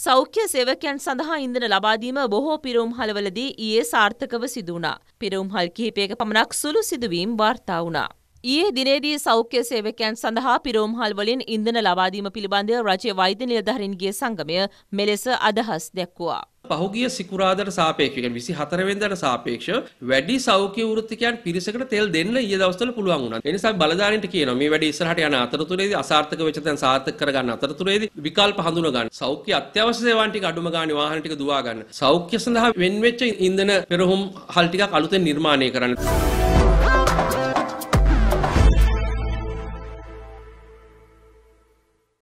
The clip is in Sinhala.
සෞඛ්‍ය සේවකයන් සඳහා ඉන්ධන ලබාදීම බොහෝ පිරවුම් හලවලදී ඊයේ සාර්ථකව සිදු වුණා. පිරවුම් හල් කිහිපයක පමණක් සුළු සිදුවීම් වාර්තා වුණා. ඊයේ දිනේදී සෞඛ්‍ය සේවකයන් සඳහා පිරවුම් හල් වලින් ඉන්ධන ලබාදීම පිළිබඳව රජයේ වෛද්‍ය නිලධාරීන්ගේ සංගමය මෙලෙස අදහස් දැක්වුවා. පහුගිය සිකුරාදට සාපේක්ෂක විසි හතරවෙදට සාපේක්ෂ වැඩි සෞඛ්‍ය වෘත්තිකයන් පිරිසකට තෙල් දෙන්න ඒ දවස්වල පුළුවන් වුණා. ඒ නිසා බලධාරීන්ට කියනවා මේ වැඩ ඉස්සරහට යන අතරතුරේදී අසාර්ථක වෙච්ච තැන් සාර්ථක කරගන්න අතරතුරේදී විකල්ප හඳුනා ගන්න. සෞඛ්‍ය අත්‍යවශ්‍ය සේවාන් ටික අඩුම ගානේ වාහන ටික දුවා ගන්න. සෞඛ්‍ය සඳහා වෙන් වෙච්ච ඉන්ධන පෙරහුම් හල් ටිකක් අලුතෙන් නිර්මාණය කරන්න.